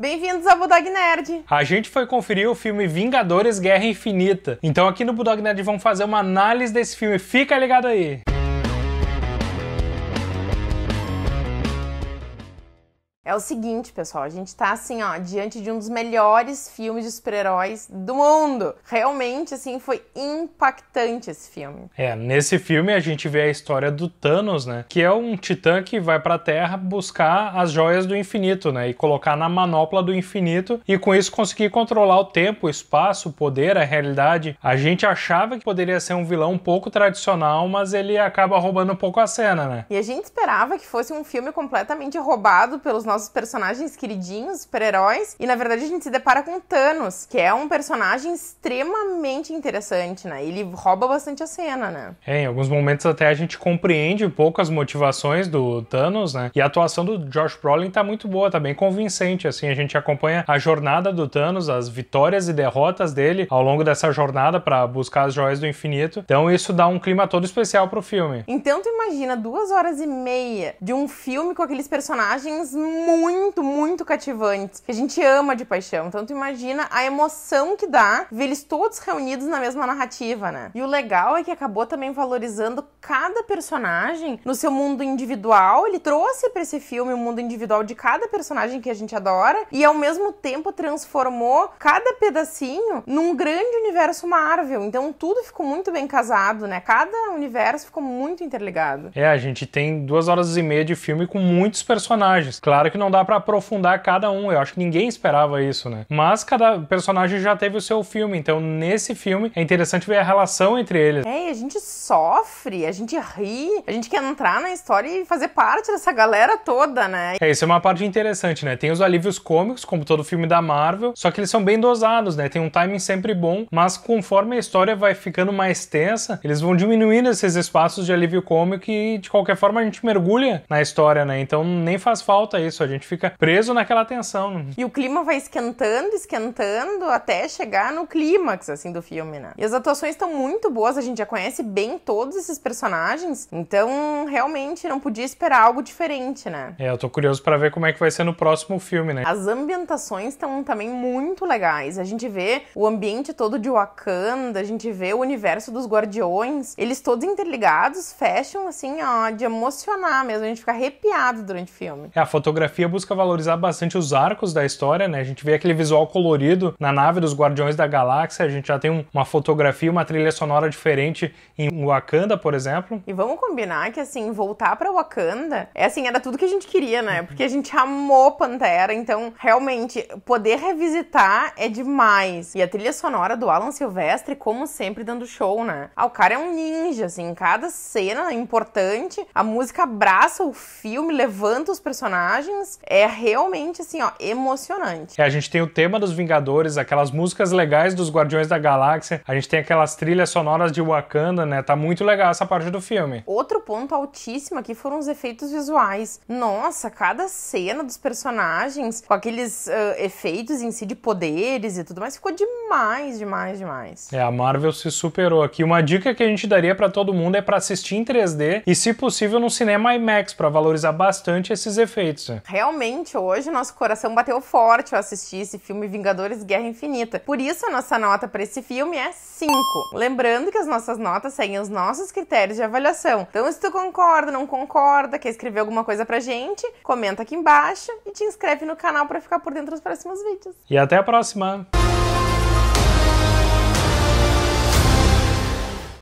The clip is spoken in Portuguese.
Bem-vindos ao Budog Nerd! A gente foi conferir o filme Vingadores Guerra Infinita. Então aqui no Budog Nerd vamos fazer uma análise desse filme. Fica ligado aí! É o seguinte, pessoal, a gente tá assim, ó, diante de um dos melhores filmes de super-heróis do mundo. Realmente, assim, foi impactante esse filme. É, nesse filme a gente vê a história do Thanos, né? Que é um titã que vai pra Terra buscar as joias do infinito, né? E colocar na manopla do infinito e com isso conseguir controlar o tempo, o espaço, o poder, a realidade. A gente achava que poderia ser um vilão um pouco tradicional, mas ele acaba roubando um pouco a cena, né? E a gente esperava que fosse um filme completamente roubado pelos nossos nossos personagens queridinhos, super-heróis, e na verdade a gente se depara com Thanos, que é um personagem extremamente interessante, né? Ele rouba bastante a cena, né? É, em alguns momentos até a gente compreende um pouco as motivações do Thanos, né? E a atuação do Josh Brolin tá muito boa, tá bem convincente, assim, a gente acompanha a jornada do Thanos, as vitórias e derrotas dele ao longo dessa jornada para buscar as joias do infinito. Então isso dá um clima todo especial pro filme. Então tu imagina duas horas e meia de um filme com aqueles personagens muito muito, muito cativantes, que a gente ama de paixão. Então tu imagina a emoção que dá ver eles todos reunidos na mesma narrativa, né? E o legal é que acabou também valorizando cada personagem no seu mundo individual. Ele trouxe para esse filme o mundo individual de cada personagem que a gente adora e ao mesmo tempo transformou cada pedacinho num grande universo Marvel. Então tudo ficou muito bem casado, né? Cada universo ficou muito interligado. É, a gente tem duas horas e meia de filme com muitos personagens. Claro que não dá para aprofundar cada um. Eu acho que ninguém esperava isso, né? Mas cada personagem já teve o seu filme, então nesse filme é interessante ver a relação entre eles. É, a gente sofre, a gente ri, a gente quer entrar na história e fazer parte dessa galera toda, né? É, isso é uma parte interessante, né? Tem os alívios cômicos, como todo filme da Marvel, só que eles são bem dosados, né? Tem um timing sempre bom, mas conforme a história vai ficando mais tensa, eles vão diminuindo esses espaços de alívio cômico e de qualquer forma a gente mergulha na história, né? Então nem faz falta isso isso, a gente fica preso naquela tensão. E o clima vai esquentando, esquentando até chegar no clímax assim do filme, né? E as atuações estão muito boas, a gente já conhece bem todos esses personagens, então realmente não podia esperar algo diferente, né? É, eu tô curioso para ver como é que vai ser no próximo filme, né? As ambientações estão também muito legais. A gente vê o ambiente todo de Wakanda, a gente vê o universo dos Guardiões, eles todos interligados, fecham assim, ó, de emocionar mesmo, a gente fica arrepiado durante o filme. É, a fotografia fotografia busca valorizar bastante os arcos da história, né? A gente vê aquele visual colorido na nave dos Guardiões da Galáxia, a gente já tem uma fotografia, uma trilha sonora diferente em Wakanda, por exemplo. E vamos combinar que, assim, voltar para Wakanda, é assim, era tudo que a gente queria, né? Uhum. Porque a gente amou Pantera, então, realmente, poder revisitar é demais. E a trilha sonora do Alan Silvestre, como sempre, dando show, né? Ah, o cara é um ninja, assim, cada cena é importante, a música abraça o filme, levanta os personagens, Guardians é realmente, assim, ó, emocionante. É, a gente tem o tema dos Vingadores, aquelas músicas legais dos Guardiões da Galáxia, a gente tem aquelas trilhas sonoras de Wakanda, né? Tá muito legal essa parte do filme. Outro ponto altíssimo aqui foram os efeitos visuais. Nossa, cada cena dos personagens com aqueles uh, efeitos em si de poderes e tudo mais ficou demais, demais, demais. É, a Marvel se superou aqui. Uma dica que a gente daria para todo mundo é para assistir em 3D e, se possível, no cinema IMAX para valorizar bastante esses efeitos. Realmente, hoje nosso coração bateu forte ao assistir esse filme Vingadores Guerra Infinita. Por isso, a nossa nota para esse filme é 5. Lembrando que as nossas notas seguem os nossos critérios de avaliação. Então, se tu concorda, não concorda, quer escrever alguma coisa pra gente, comenta aqui embaixo e te inscreve no canal para ficar por dentro dos próximos vídeos. E até a próxima!